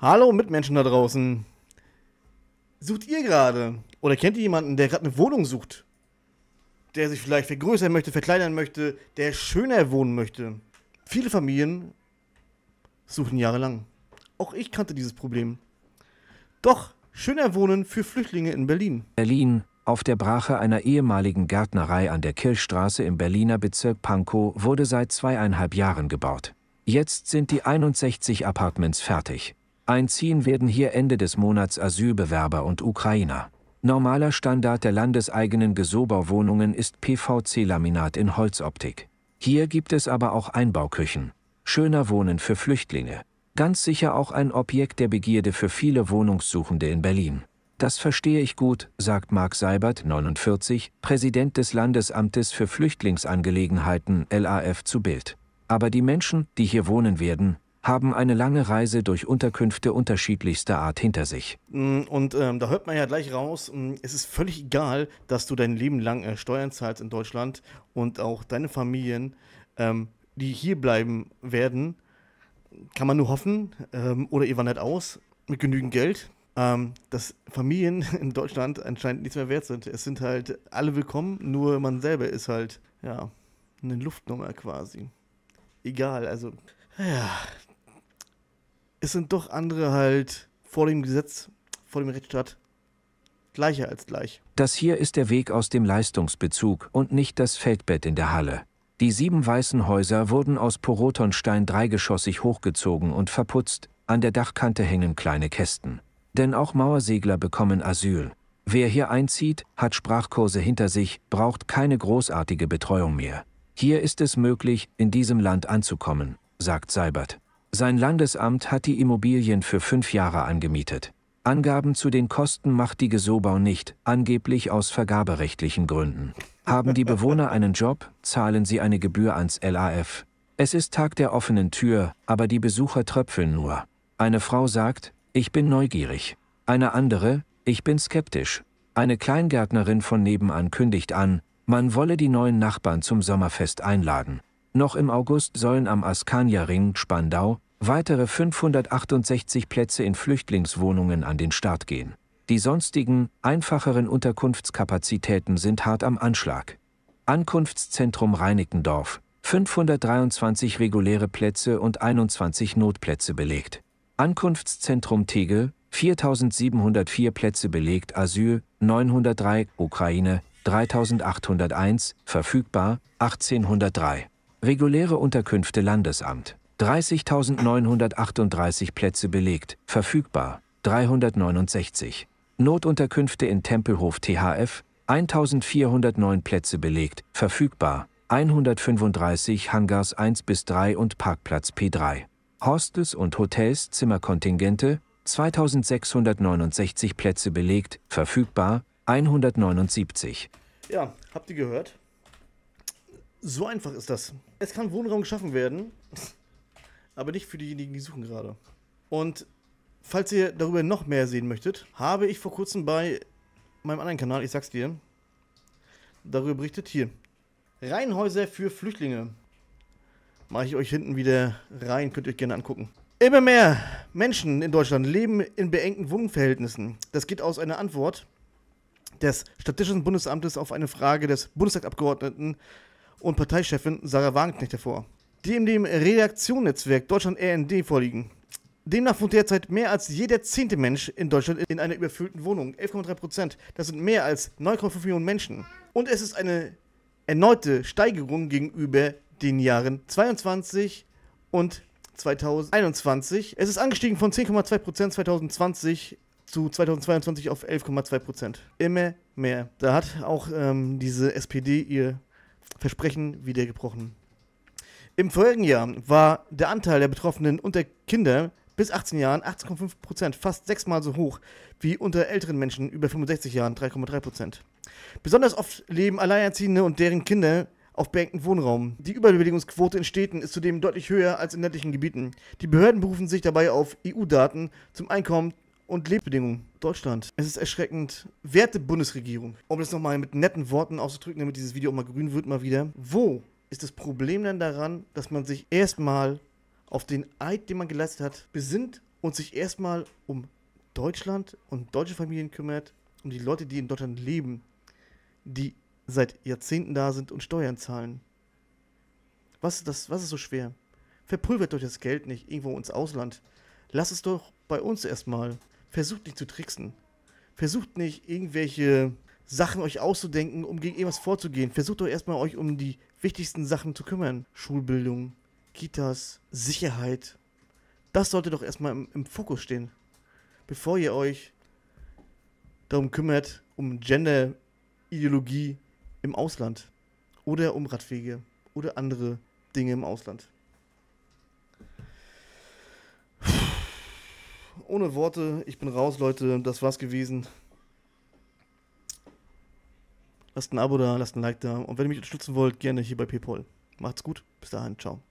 Hallo Mitmenschen da draußen. Sucht ihr gerade oder kennt ihr jemanden, der gerade eine Wohnung sucht? Der sich vielleicht vergrößern möchte, verkleinern möchte, der schöner wohnen möchte. Viele Familien suchen jahrelang. Auch ich kannte dieses Problem. Doch schöner wohnen für Flüchtlinge in Berlin. Berlin, auf der Brache einer ehemaligen Gärtnerei an der Kirchstraße im Berliner Bezirk Pankow wurde seit zweieinhalb Jahren gebaut. Jetzt sind die 61 Apartments fertig. Einziehen werden hier Ende des Monats Asylbewerber und Ukrainer. Normaler Standard der landeseigenen Gesoberwohnungen ist PVC-Laminat in Holzoptik. Hier gibt es aber auch Einbauküchen. Schöner Wohnen für Flüchtlinge. Ganz sicher auch ein Objekt der Begierde für viele Wohnungssuchende in Berlin. Das verstehe ich gut, sagt Marc Seibert, 49, Präsident des Landesamtes für Flüchtlingsangelegenheiten, LAF, zu Bild. Aber die Menschen, die hier wohnen werden, haben eine lange Reise durch Unterkünfte unterschiedlichster Art hinter sich. Mm, und ähm, da hört man ja gleich raus, mm, es ist völlig egal, dass du dein Leben lang äh, Steuern zahlst in Deutschland und auch deine Familien, ähm, die hier bleiben werden, kann man nur hoffen, ähm, oder ihr wandert aus mit genügend Geld, ähm, dass Familien in Deutschland anscheinend nichts mehr wert sind. Es sind halt alle willkommen, nur man selber ist halt, ja, eine Luftnummer quasi. Egal, also, ja, es sind doch andere halt vor dem Gesetz, vor dem Rechtsstaat gleicher als gleich. Das hier ist der Weg aus dem Leistungsbezug und nicht das Feldbett in der Halle. Die sieben weißen Häuser wurden aus Porotonstein dreigeschossig hochgezogen und verputzt, an der Dachkante hängen kleine Kästen. Denn auch Mauersegler bekommen Asyl. Wer hier einzieht, hat Sprachkurse hinter sich, braucht keine großartige Betreuung mehr. Hier ist es möglich, in diesem Land anzukommen, sagt Seibert. Sein Landesamt hat die Immobilien für fünf Jahre angemietet. Angaben zu den Kosten macht die Gesobau nicht, angeblich aus vergaberechtlichen Gründen. Haben die Bewohner einen Job, zahlen sie eine Gebühr ans LAF. Es ist Tag der offenen Tür, aber die Besucher tröpfeln nur. Eine Frau sagt, ich bin neugierig. Eine andere, ich bin skeptisch. Eine Kleingärtnerin von nebenan kündigt an, man wolle die neuen Nachbarn zum Sommerfest einladen. Noch im August sollen am Askania-Ring Spandau weitere 568 Plätze in Flüchtlingswohnungen an den Start gehen. Die sonstigen, einfacheren Unterkunftskapazitäten sind hart am Anschlag. Ankunftszentrum Reinickendorf, 523 reguläre Plätze und 21 Notplätze belegt. Ankunftszentrum Tegel, 4704 Plätze belegt, Asyl 903, Ukraine 3801, verfügbar 1803. Reguläre Unterkünfte Landesamt. 30.938 Plätze belegt, verfügbar 369. Notunterkünfte in Tempelhof THF 1409 Plätze belegt, verfügbar 135 Hangars 1 bis 3 und Parkplatz P3. Hostels und Hotels Zimmerkontingente 2669 Plätze belegt, verfügbar 179. Ja, habt ihr gehört? So einfach ist das. Es kann Wohnraum geschaffen werden, aber nicht für diejenigen, die suchen gerade. Und falls ihr darüber noch mehr sehen möchtet, habe ich vor kurzem bei meinem anderen Kanal, ich sag's dir, darüber berichtet. Hier. Reihenhäuser für Flüchtlinge. Mache ich euch hinten wieder rein, könnt ihr euch gerne angucken. Immer mehr Menschen in Deutschland leben in beengten Wohnverhältnissen. Das geht aus einer Antwort des Statistischen Bundesamtes auf eine Frage des Bundestagsabgeordneten und Parteichefin Sarah Wagenknecht hervor, die in dem Redaktionsnetzwerk Deutschland RND vorliegen. Demnach wohnt derzeit mehr als jeder zehnte Mensch in Deutschland in einer überfüllten Wohnung. 11,3 Prozent. Das sind mehr als 9,5 Millionen Menschen. Und es ist eine erneute Steigerung gegenüber den Jahren 22 und 2021. Es ist angestiegen von 10,2 Prozent 2020 zu 2022 auf 11,2 Prozent. Immer mehr. Da hat auch ähm, diese SPD ihr Versprechen wieder gebrochen. Im vorigen Jahr war der Anteil der Betroffenen unter Kindern bis 18 Jahren 18,5 Prozent, fast sechsmal so hoch wie unter älteren Menschen über 65 Jahren 3,3 Prozent. Besonders oft leben Alleinerziehende und deren Kinder auf beengten Wohnraum. Die Überbewilligungsquote in Städten ist zudem deutlich höher als in ländlichen Gebieten. Die Behörden berufen sich dabei auf EU-Daten zum Einkommen und Lebensbedingungen. Deutschland. Es ist erschreckend. Werte Bundesregierung, um das nochmal mit netten Worten auszudrücken, damit dieses Video auch mal grün wird, mal wieder. Wo ist das Problem denn daran, dass man sich erstmal auf den Eid, den man geleistet hat, besinnt und sich erstmal um Deutschland und deutsche Familien kümmert, um die Leute, die in Deutschland leben, die seit Jahrzehnten da sind und Steuern zahlen? Was ist, das, was ist so schwer? Verpulvert euch das Geld nicht irgendwo ins Ausland. Lasst es doch bei uns erstmal versucht nicht zu tricksen. Versucht nicht irgendwelche Sachen euch auszudenken, um gegen irgendwas vorzugehen. Versucht doch erstmal euch um die wichtigsten Sachen zu kümmern. Schulbildung, Kitas, Sicherheit. Das sollte doch erstmal im, im Fokus stehen. Bevor ihr euch darum kümmert, um Gender-Ideologie im Ausland. Oder um Radwege. Oder andere Dinge im Ausland. ohne Worte. Ich bin raus, Leute. Das war's gewesen. Lasst ein Abo da, lasst ein Like da. Und wenn ihr mich unterstützen wollt, gerne hier bei PayPal. Macht's gut. Bis dahin. Ciao.